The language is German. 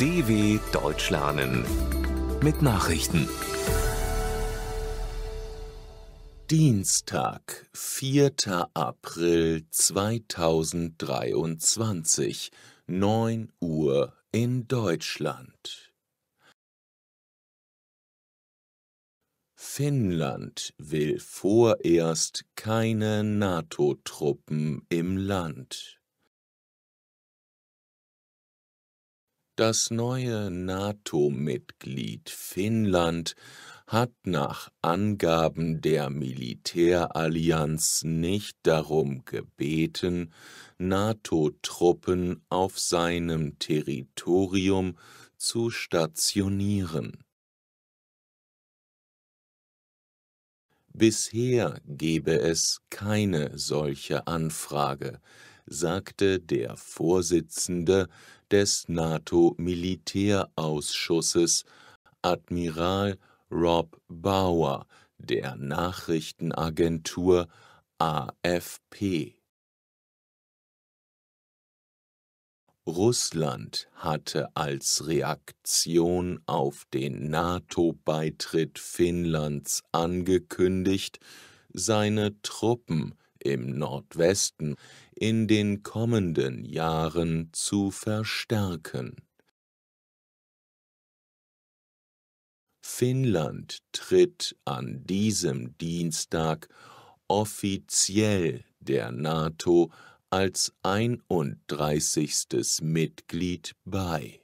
DW Deutsch lernen mit Nachrichten. Dienstag, 4. April 2023, 9 Uhr in Deutschland. Finnland will vorerst keine NATO-Truppen im Land. Das neue NATO-Mitglied Finnland hat nach Angaben der Militärallianz nicht darum gebeten, NATO-Truppen auf seinem Territorium zu stationieren. Bisher gebe es keine solche Anfrage, sagte der Vorsitzende des NATO-Militärausschusses, Admiral Rob Bauer der Nachrichtenagentur AFP. Russland hatte als Reaktion auf den NATO-Beitritt Finnlands angekündigt, seine Truppen im Nordwesten in den kommenden Jahren zu verstärken. Finnland tritt an diesem Dienstag offiziell der NATO als 31. Mitglied bei